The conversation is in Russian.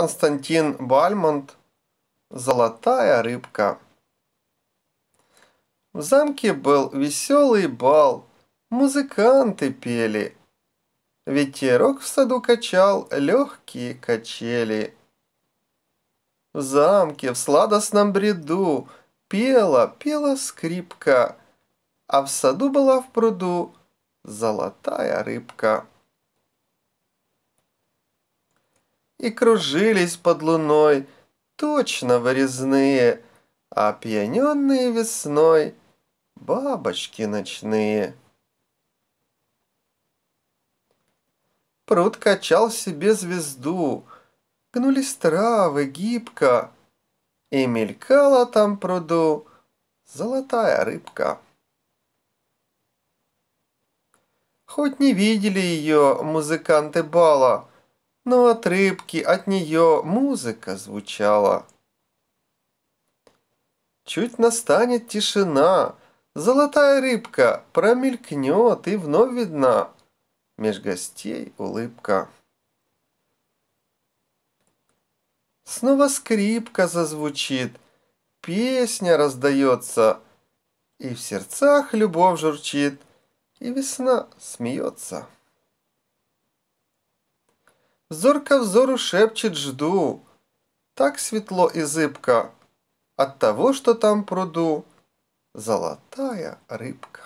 Константин Бальмонт «Золотая рыбка». В замке был веселый бал, музыканты пели. Ветерок в саду качал легкие качели. В замке в сладостном бреду пела, пела скрипка, а в саду была в пруду золотая рыбка. и кружились под луной, точно вырезные, опьяненные весной, бабочки ночные. Пруд качал себе звезду, гнулись травы гибко, и мелькала там пруду золотая рыбка. Хоть не видели ее музыканты бала, но ну, от рыбки, от нее музыка звучала. Чуть настанет тишина, золотая рыбка промелькнет и вновь видна. Меж гостей улыбка. Снова скрипка зазвучит, песня раздается, и в сердцах любовь журчит, и весна смеется. Зорко взору шепчет «жду». Так светло и зыбко от того, что там пруду, золотая рыбка.